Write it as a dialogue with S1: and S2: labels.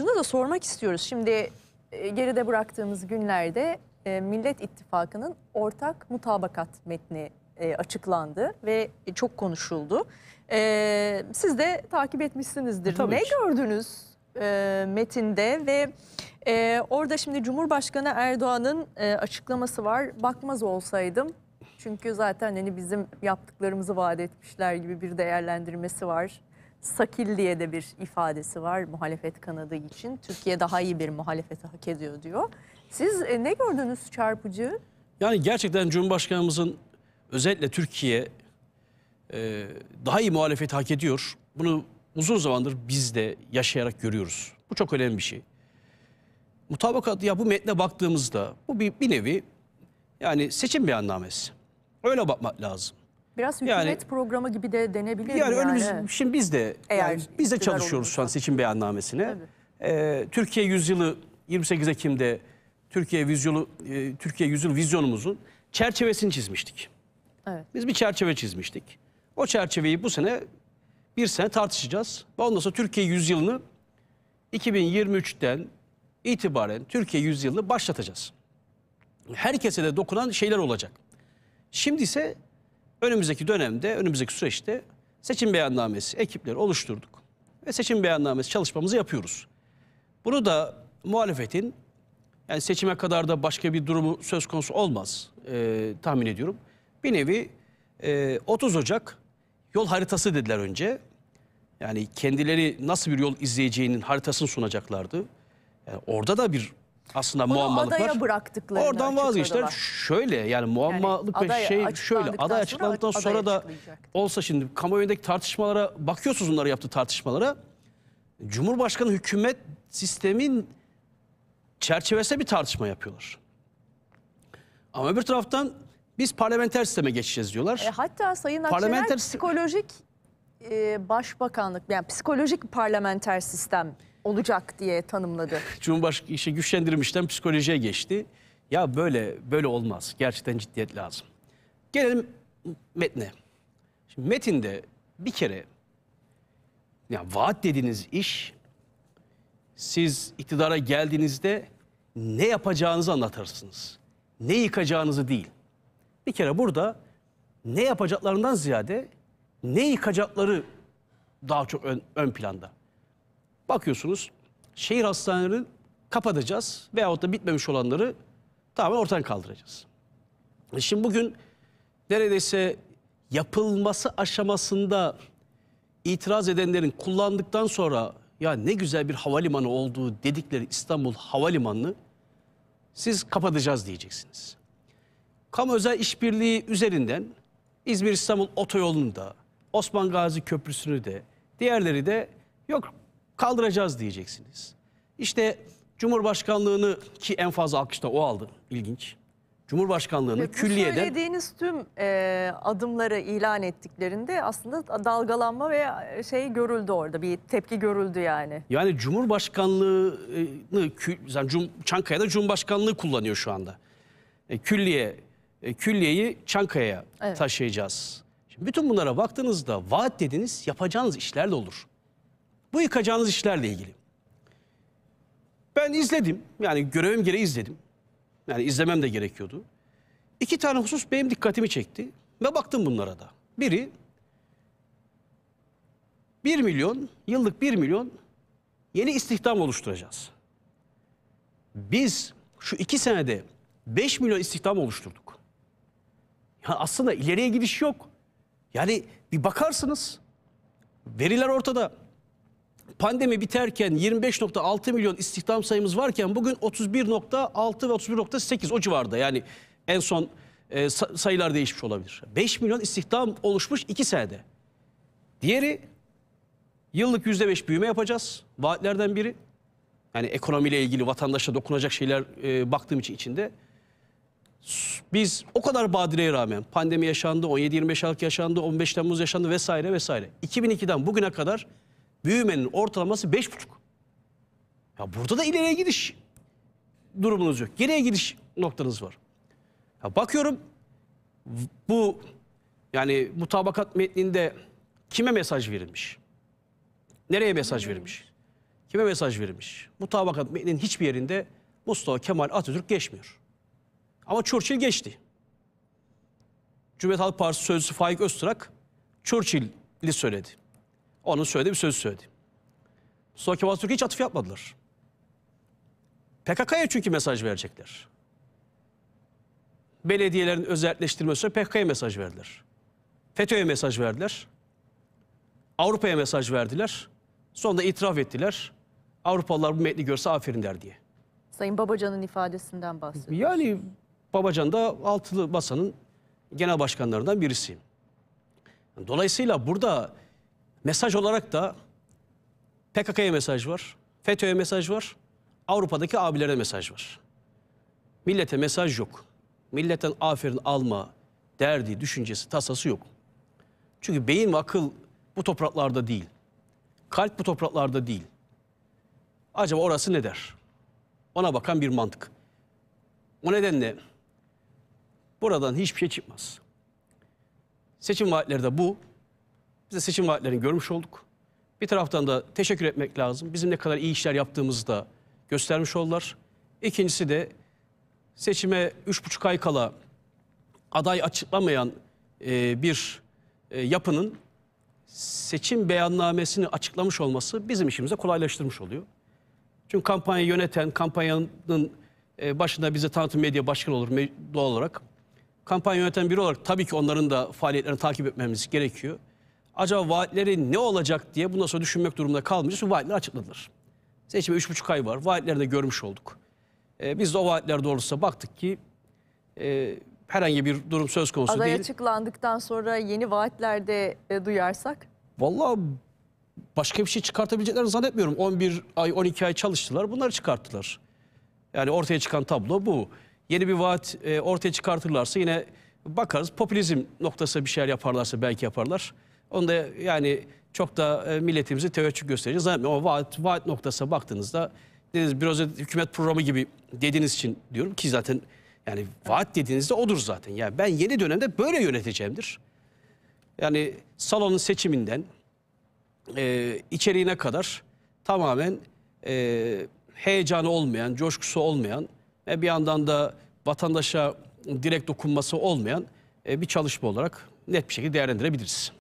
S1: şunu da sormak istiyoruz. Şimdi e, geride bıraktığımız günlerde e, Millet İttifakı'nın ortak mutabakat metni e, açıklandı ve çok konuşuldu. siz de takip etmişsinizdir. Tabii ne ki. gördünüz metinde ve orada şimdi Cumhurbaşkanı Erdoğan'ın açıklaması var. Bakmaz olsaydım çünkü zaten hani bizim yaptıklarımızı vaat etmişler gibi bir değerlendirmesi var sakil diye de bir ifadesi var muhalefet kanadı için. Türkiye daha iyi bir muhalefeti hak ediyor diyor. Siz e, ne gördünüz çarpıcı?
S2: Yani gerçekten Cumhurbaşkanımızın özellikle Türkiye e, daha iyi muhalefeti hak ediyor. Bunu uzun zamandır biz de yaşayarak görüyoruz. Bu çok önemli bir şey. Mutabakat ya bu metne baktığımızda bu bir, bir nevi yani seçim bir beyannamesi. Öyle bakmak lazım.
S1: Biraz hükümet yani, programı gibi de denebilir yani. Yani önümüz,
S2: şimdi biz de Eğer yani biz de çalışıyoruz olursa. şu an seçim beyannamesine. Ee, Türkiye Yüzyılı 28 Ekim'de Türkiye e, Yüzyılı Türkiye Yüzyıl vizyonumuzun çerçevesini çizmiştik. Evet. Biz bir çerçeve çizmiştik. O çerçeveyi bu sene bir sene tartışacağız. Ve ondan sonra Türkiye Yüzyılını 2023'ten itibaren Türkiye Yüzyılını başlatacağız. Herkese de dokunan şeyler olacak. Şimdi ise önümüzdeki dönemde, önümüzdeki süreçte seçim beyannamesi ekipleri oluşturduk. Ve seçim beyannamesi çalışmamızı yapıyoruz. Bunu da muhalefetin yani seçime kadar da başka bir durumu söz konusu olmaz e, tahmin ediyorum. Bir nevi e, 30 Ocak yol haritası dediler önce. Yani kendileri nasıl bir yol izleyeceğinin haritasını sunacaklardı. Yani orada da bir aslında Bunu muammalıklar. adaya
S1: bıraktıklarını Oradan vazgeçtiler. açıkladılar.
S2: Şöyle yani muammalık Yani ve şey şöyle açıklandıktan aday açıklandıktan sonra sonra da olsa şimdi kamuoyundaki tartışmalara bakıyorsunuz onları yaptığı tartışmalara. Cumhurbaşkanı hükümet sistemin çerçevesinde bir tartışma yapıyorlar. Ama bir taraftan biz parlamenter sisteme geçeceğiz diyorlar. E,
S1: hatta Sayın Akşener Parlamenter-
S2: psikolojik
S1: e, başbakanlık yani psikolojik parlamenter sistem olacak diye tanımladı.
S2: Cumhurbaşkanı işi güçlendirmişten psikolojiye geçti. Ya böyle böyle olmaz. Gerçekten ciddiyet lazım. Gelelim metne. Şimdi metinde bir kere ya vaat dediğiniz iş siz iktidara geldiğinizde ne yapacağınızı anlatırsınız. Ne yıkacağınızı değil. Bir kere burada ne yapacaklarından ziyade ne yıkacakları daha çok ön, ön planda. Bakıyorsunuz şehir hastanelerini kapatacağız veyahut da bitmemiş olanları tamamen ortadan kaldıracağız. E şimdi bugün neredeyse yapılması aşamasında itiraz edenlerin kullandıktan sonra ya ne güzel bir havalimanı olduğu dedikleri İstanbul Havalimanı'nı siz kapatacağız diyeceksiniz. Kamu özel işbirliği üzerinden İzmir İstanbul otoyolunu da, Osman Gazi Köprüsü'nü de, diğerleri de yok kaldıracağız diyeceksiniz. İşte Cumhurbaşkanlığını ki en fazla alkışta o aldı ilginç. Cumhurbaşkanlığını evet, külliyeden...
S1: Söylediğiniz tüm e, adımları ilan ettiklerinde aslında dalgalanma ve e, şey görüldü orada. Bir tepki görüldü yani.
S2: Yani Cumhurbaşkanlığını, yani Cum, Çankaya'da Cumhurbaşkanlığı kullanıyor şu anda. E, külliye, e, külliyeyi Çankaya'ya evet. taşıyacağız. Şimdi bütün bunlara baktığınızda vaat dediniz yapacağınız işler de olur. Bu yıkacağınız işlerle ilgili. Ben izledim. Yani görevim gereği izledim. Yani izlemem de gerekiyordu. İki tane husus benim dikkatimi çekti. Ve baktım bunlara da. Biri 1 milyon, yıllık 1 milyon yeni istihdam oluşturacağız. Biz şu iki senede 5 milyon istihdam oluşturduk. Ya aslında ileriye gidiş yok. Yani bir bakarsınız veriler ortada pandemi biterken 25.6 milyon istihdam sayımız varken bugün 31.6 ve 31.8 o civarda. Yani en son e, sayılar değişmiş olabilir. 5 milyon istihdam oluşmuş 2 senede. Diğeri yıllık %5 büyüme yapacağız. Vaatlerden biri. Yani ekonomiyle ilgili vatandaşa dokunacak şeyler e, baktığım için içinde. Biz o kadar badireye rağmen pandemi yaşandı, 17-25 Aralık yaşandı, 15 Temmuz yaşandı vesaire vesaire. 2002'den bugüne kadar büyümenin ortalaması 5,5. Ya burada da ileriye gidiş durumunuz yok. Geriye gidiş noktanız var. Ya bakıyorum bu yani mutabakat metninde kime mesaj verilmiş? Nereye mesaj verilmiş? Kime mesaj verilmiş? Mutabakat metninin hiçbir yerinde Mustafa Kemal Atatürk geçmiyor. Ama Churchill geçti. Cumhuriyet Halk Partisi sözcüsü Faik Öztürk Churchill'i söyledi. Onun söylediği bir söz söyledi. Sonra Kemal Türkiye hiç atıf yapmadılar. PKK'ya çünkü mesaj verecekler. Belediyelerin özelleştirmesi PKK'ya mesaj verdiler. FETÖ'ye mesaj verdiler. Avrupa'ya mesaj verdiler. Sonunda itiraf ettiler. Avrupalılar bu metni görse aferin der diye.
S1: Sayın Babacan'ın ifadesinden bahsediyorsunuz.
S2: Yani Babacan da altılı basanın genel başkanlarından birisiyim. Dolayısıyla burada Mesaj olarak da PKK'ya mesaj var, FETÖ'ye mesaj var, Avrupa'daki abilere mesaj var. Millete mesaj yok. Milletten aferin alma derdi, düşüncesi, tasası yok. Çünkü beyin ve akıl bu topraklarda değil. Kalp bu topraklarda değil. Acaba orası ne der? Ona bakan bir mantık. O nedenle buradan hiçbir şey çıkmaz. Seçim vaatleri de bu. Bize seçim vaatlerini görmüş olduk. Bir taraftan da teşekkür etmek lazım. Bizim ne kadar iyi işler yaptığımızı da göstermiş oldular. İkincisi de seçime üç buçuk ay kala aday açıklamayan e, bir e, yapının seçim beyannamesini açıklamış olması bizim işimize kolaylaştırmış oluyor. Çünkü kampanya yöneten, kampanyanın e, başında bize tanıtım medya başkanı olur doğal olarak. Kampanya yöneten biri olarak tabii ki onların da faaliyetlerini takip etmemiz gerekiyor acaba vaatleri ne olacak diye bundan sonra düşünmek durumunda kalmayacağız. Çünkü vaatler açıkladılar. Seçime 3,5 ay var. Vaatlerini de görmüş olduk. Ee, biz de o vaatler doğrultusunda baktık ki e, herhangi bir durum söz konusu Aday değil. Aday
S1: açıklandıktan sonra yeni vaatlerde e,
S2: duyarsak? vallahi başka bir şey çıkartabileceklerini zannetmiyorum. 11 ay 12 ay çalıştılar bunları çıkarttılar. Yani ortaya çıkan tablo bu. Yeni bir vaat e, ortaya çıkartırlarsa yine bakarız. Popülizm noktası bir şeyler yaparlarsa belki yaparlar. Onda yani çok da e, milletimizi teveccüh göstereceğiz zaten. O vaat, vaat noktasına baktığınızda dediniz biraz hükümet programı gibi dediğiniz için diyorum ki zaten yani vaat dediğinizde odur zaten. Yani ben yeni dönemde böyle yöneteceğimdir. Yani salonun seçiminden e, içeriğine kadar tamamen e, heyecanı olmayan, coşkusu olmayan ve bir yandan da vatandaşa direkt dokunması olmayan e, bir çalışma olarak net bir şekilde değerlendirebiliriz.